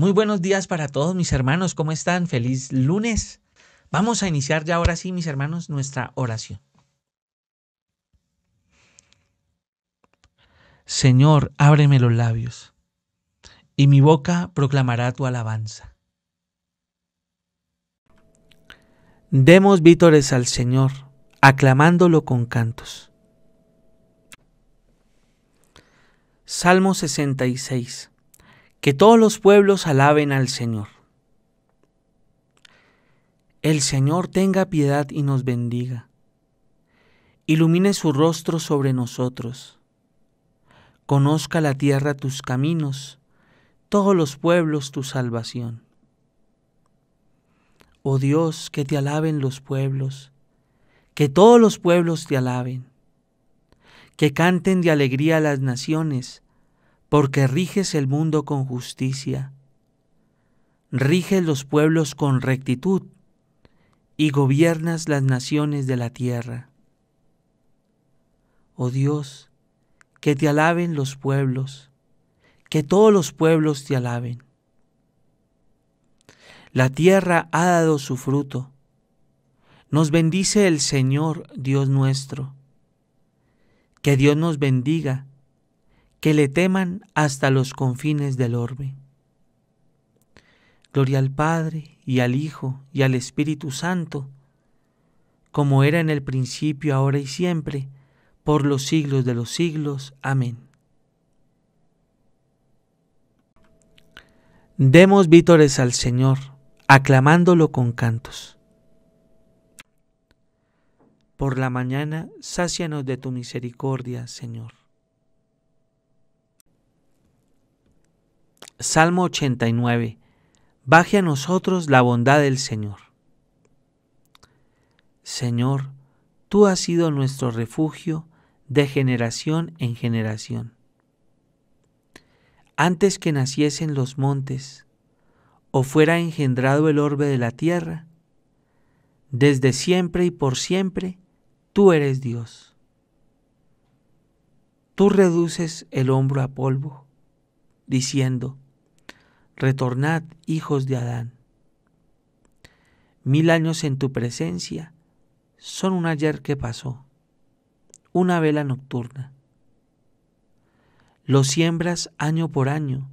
Muy buenos días para todos mis hermanos, ¿cómo están? Feliz lunes. Vamos a iniciar ya ahora sí, mis hermanos, nuestra oración. Señor, ábreme los labios, y mi boca proclamará tu alabanza. Demos vítores al Señor, aclamándolo con cantos. Salmo 66 que todos los pueblos alaben al Señor. El Señor tenga piedad y nos bendiga. Ilumine su rostro sobre nosotros. Conozca la tierra tus caminos, todos los pueblos tu salvación. Oh Dios, que te alaben los pueblos, que todos los pueblos te alaben, que canten de alegría las naciones, porque riges el mundo con justicia, riges los pueblos con rectitud y gobiernas las naciones de la tierra. Oh Dios, que te alaben los pueblos, que todos los pueblos te alaben. La tierra ha dado su fruto. Nos bendice el Señor Dios nuestro. Que Dios nos bendiga que le teman hasta los confines del orbe. Gloria al Padre y al Hijo y al Espíritu Santo, como era en el principio, ahora y siempre, por los siglos de los siglos. Amén. Demos vítores al Señor, aclamándolo con cantos. Por la mañana, sácianos de tu misericordia, Señor. Salmo 89. Baje a nosotros la bondad del Señor. Señor, tú has sido nuestro refugio de generación en generación. Antes que naciesen los montes, o fuera engendrado el orbe de la tierra, desde siempre y por siempre, tú eres Dios. Tú reduces el hombro a polvo, diciendo, Retornad, hijos de Adán. Mil años en tu presencia son un ayer que pasó, una vela nocturna. Lo siembras año por año,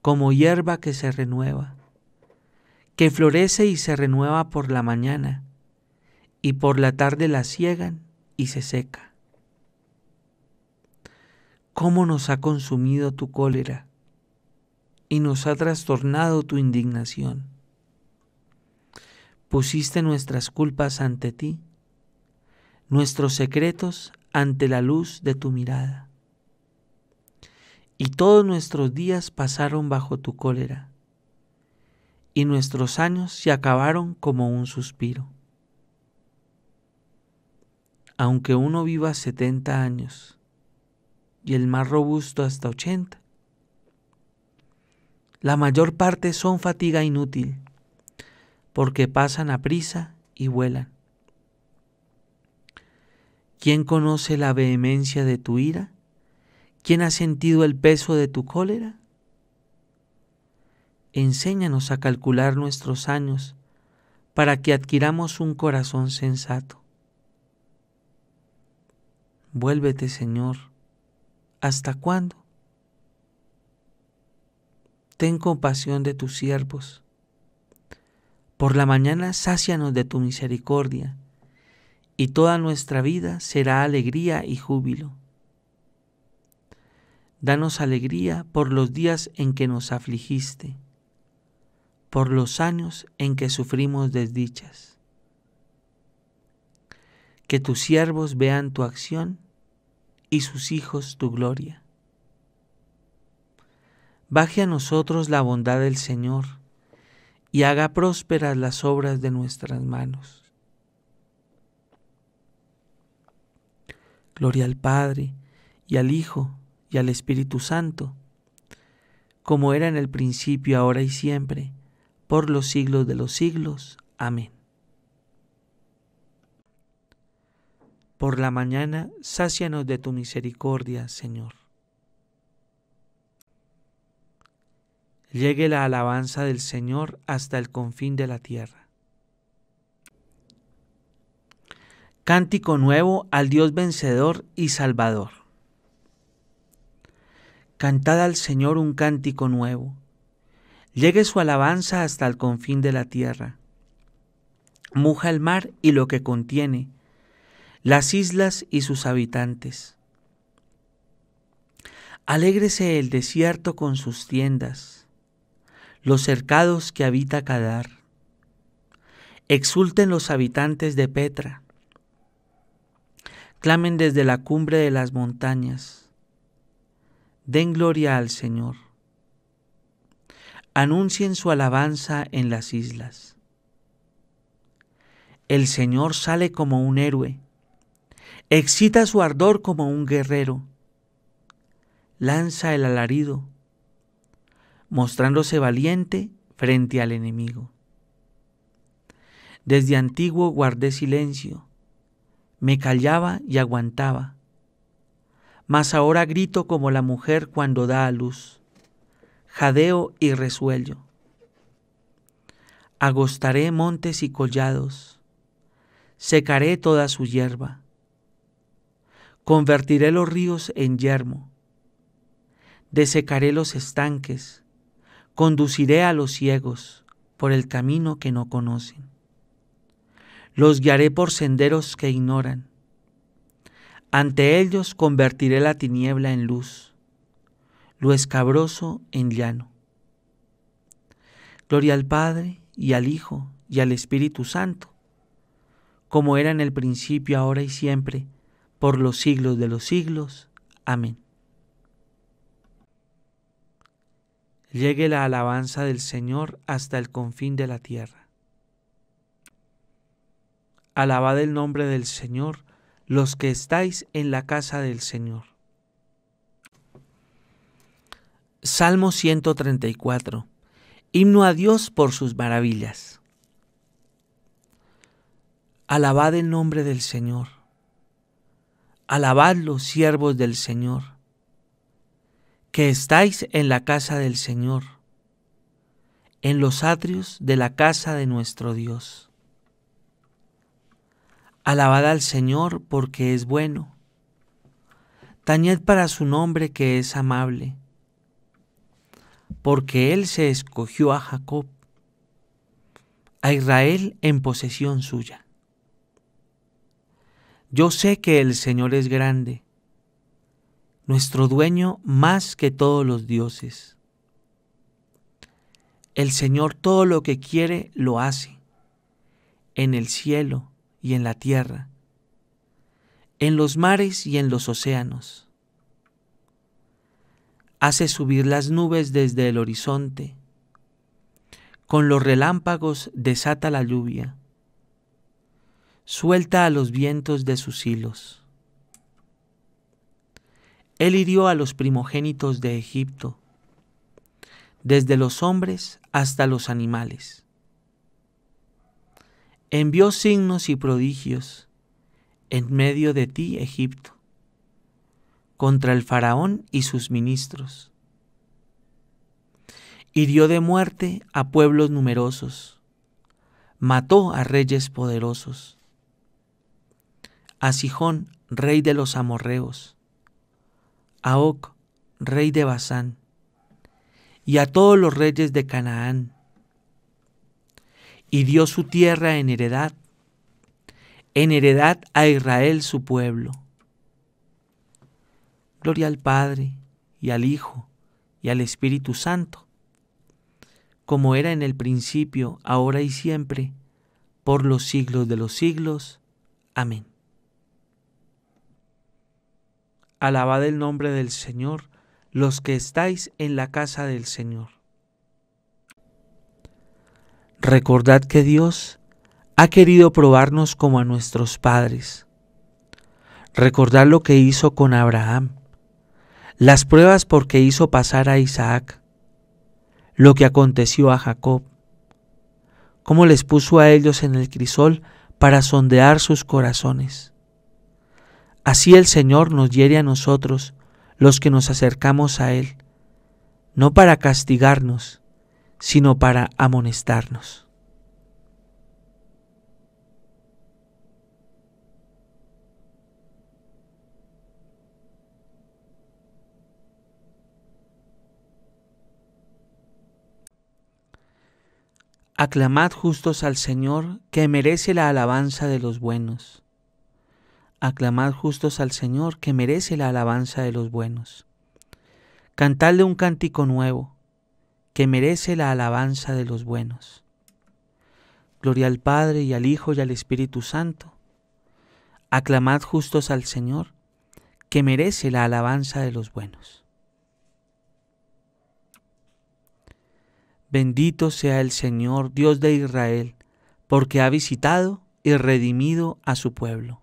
como hierba que se renueva, que florece y se renueva por la mañana, y por la tarde la ciegan y se seca. ¿Cómo nos ha consumido tu cólera? y nos ha trastornado tu indignación. Pusiste nuestras culpas ante ti, nuestros secretos ante la luz de tu mirada. Y todos nuestros días pasaron bajo tu cólera, y nuestros años se acabaron como un suspiro. Aunque uno viva setenta años, y el más robusto hasta ochenta, la mayor parte son fatiga inútil, porque pasan a prisa y vuelan. ¿Quién conoce la vehemencia de tu ira? ¿Quién ha sentido el peso de tu cólera? Enséñanos a calcular nuestros años para que adquiramos un corazón sensato. Vuélvete, Señor. ¿Hasta cuándo? ten compasión de tus siervos. Por la mañana sácianos de tu misericordia, y toda nuestra vida será alegría y júbilo. Danos alegría por los días en que nos afligiste, por los años en que sufrimos desdichas. Que tus siervos vean tu acción y sus hijos tu gloria baje a nosotros la bondad del Señor y haga prósperas las obras de nuestras manos. Gloria al Padre, y al Hijo, y al Espíritu Santo, como era en el principio, ahora y siempre, por los siglos de los siglos. Amén. Por la mañana, sácianos de tu misericordia, Señor. llegue la alabanza del Señor hasta el confín de la tierra. Cántico nuevo al Dios vencedor y salvador. Cantad al Señor un cántico nuevo. Llegue su alabanza hasta el confín de la tierra. Muja el mar y lo que contiene, las islas y sus habitantes. Alégrese el desierto con sus tiendas los cercados que habita Kadar. Exulten los habitantes de Petra. Clamen desde la cumbre de las montañas. Den gloria al Señor. Anuncien su alabanza en las islas. El Señor sale como un héroe. Excita su ardor como un guerrero. Lanza el alarido mostrándose valiente frente al enemigo. Desde antiguo guardé silencio, me callaba y aguantaba, mas ahora grito como la mujer cuando da a luz, jadeo y resuello. Agostaré montes y collados, secaré toda su hierba, convertiré los ríos en yermo, desecaré los estanques, Conduciré a los ciegos por el camino que no conocen. Los guiaré por senderos que ignoran. Ante ellos convertiré la tiniebla en luz, lo escabroso en llano. Gloria al Padre y al Hijo y al Espíritu Santo, como era en el principio, ahora y siempre, por los siglos de los siglos. Amén. llegue la alabanza del Señor hasta el confín de la tierra. Alabad el nombre del Señor, los que estáis en la casa del Señor. Salmo 134. Himno a Dios por sus maravillas. Alabad el nombre del Señor. Alabad los siervos del Señor que estáis en la casa del Señor, en los atrios de la casa de nuestro Dios. Alabad al Señor porque es bueno. Tañed para su nombre que es amable, porque Él se escogió a Jacob, a Israel en posesión suya. Yo sé que el Señor es grande nuestro dueño más que todos los dioses. El Señor todo lo que quiere lo hace, en el cielo y en la tierra, en los mares y en los océanos. Hace subir las nubes desde el horizonte, con los relámpagos desata la lluvia, suelta a los vientos de sus hilos él hirió a los primogénitos de Egipto, desde los hombres hasta los animales. Envió signos y prodigios en medio de ti, Egipto, contra el faraón y sus ministros. Hirió de muerte a pueblos numerosos, mató a reyes poderosos, a Sijón, rey de los amorreos, a Oc, rey de Basán, y a todos los reyes de Canaán, y dio su tierra en heredad, en heredad a Israel su pueblo. Gloria al Padre, y al Hijo, y al Espíritu Santo, como era en el principio, ahora y siempre, por los siglos de los siglos. Amén. Alabad el nombre del Señor, los que estáis en la casa del Señor. Recordad que Dios ha querido probarnos como a nuestros padres. Recordad lo que hizo con Abraham, las pruebas por que hizo pasar a Isaac, lo que aconteció a Jacob, cómo les puso a ellos en el crisol para sondear sus corazones Así el Señor nos hiere a nosotros, los que nos acercamos a Él, no para castigarnos, sino para amonestarnos. Aclamad justos al Señor, que merece la alabanza de los buenos. Aclamad justos al Señor, que merece la alabanza de los buenos. Cantadle un cántico nuevo, que merece la alabanza de los buenos. Gloria al Padre y al Hijo y al Espíritu Santo. Aclamad justos al Señor, que merece la alabanza de los buenos. Bendito sea el Señor, Dios de Israel, porque ha visitado y redimido a su pueblo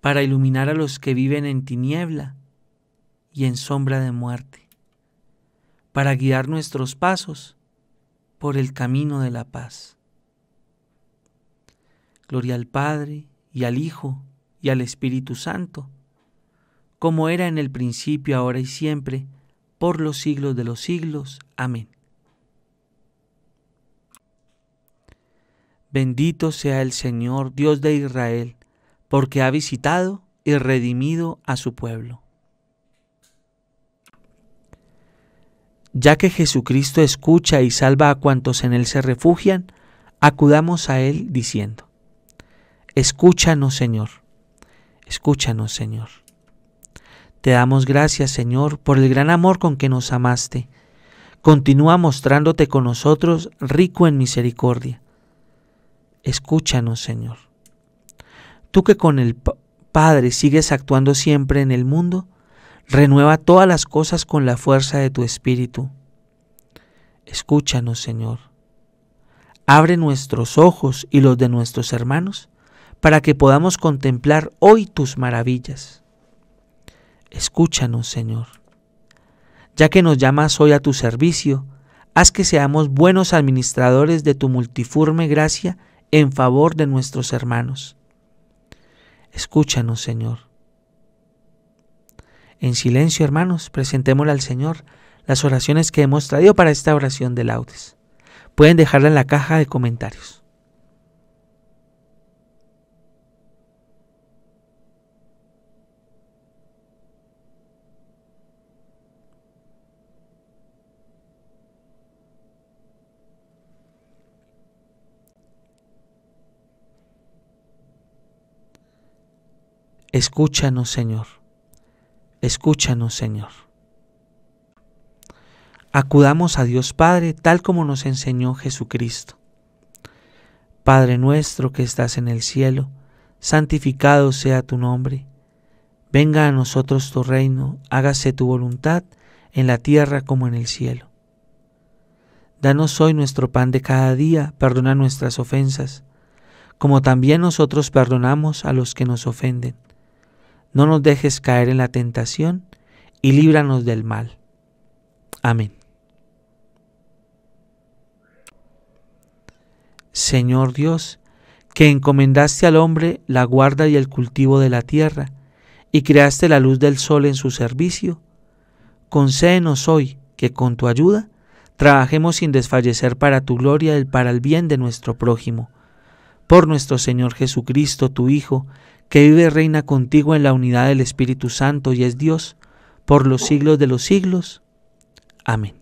para iluminar a los que viven en tiniebla y en sombra de muerte, para guiar nuestros pasos por el camino de la paz. Gloria al Padre y al Hijo y al Espíritu Santo, como era en el principio, ahora y siempre, por los siglos de los siglos. Amén. Bendito sea el Señor, Dios de Israel porque ha visitado y redimido a su pueblo. Ya que Jesucristo escucha y salva a cuantos en Él se refugian, acudamos a Él diciendo, Escúchanos Señor, escúchanos Señor. Te damos gracias Señor por el gran amor con que nos amaste. Continúa mostrándote con nosotros rico en misericordia. Escúchanos Señor. Tú que con el Padre sigues actuando siempre en el mundo, renueva todas las cosas con la fuerza de tu Espíritu. Escúchanos, Señor. Abre nuestros ojos y los de nuestros hermanos para que podamos contemplar hoy tus maravillas. Escúchanos, Señor. Ya que nos llamas hoy a tu servicio, haz que seamos buenos administradores de tu multiforme gracia en favor de nuestros hermanos. Escúchanos, Señor. En silencio, hermanos, presentémosle al Señor las oraciones que hemos traído para esta oración de laudes. Pueden dejarla en la caja de comentarios. Escúchanos, Señor. Escúchanos, Señor. Acudamos a Dios Padre tal como nos enseñó Jesucristo. Padre nuestro que estás en el cielo, santificado sea tu nombre. Venga a nosotros tu reino, hágase tu voluntad en la tierra como en el cielo. Danos hoy nuestro pan de cada día, perdona nuestras ofensas, como también nosotros perdonamos a los que nos ofenden no nos dejes caer en la tentación y líbranos del mal. Amén. Señor Dios, que encomendaste al hombre la guarda y el cultivo de la tierra, y creaste la luz del sol en su servicio, concédenos hoy que con tu ayuda trabajemos sin desfallecer para tu gloria y para el bien de nuestro prójimo. Por nuestro Señor Jesucristo, tu Hijo, que vive y reina contigo en la unidad del Espíritu Santo y es Dios por los siglos de los siglos. Amén.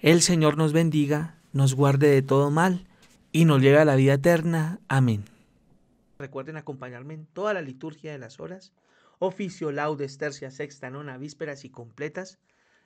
El Señor nos bendiga, nos guarde de todo mal y nos lleve a la vida eterna. Amén. Recuerden acompañarme en toda la liturgia de las horas, oficio, laudes, tercia, sexta, nona, vísperas y completas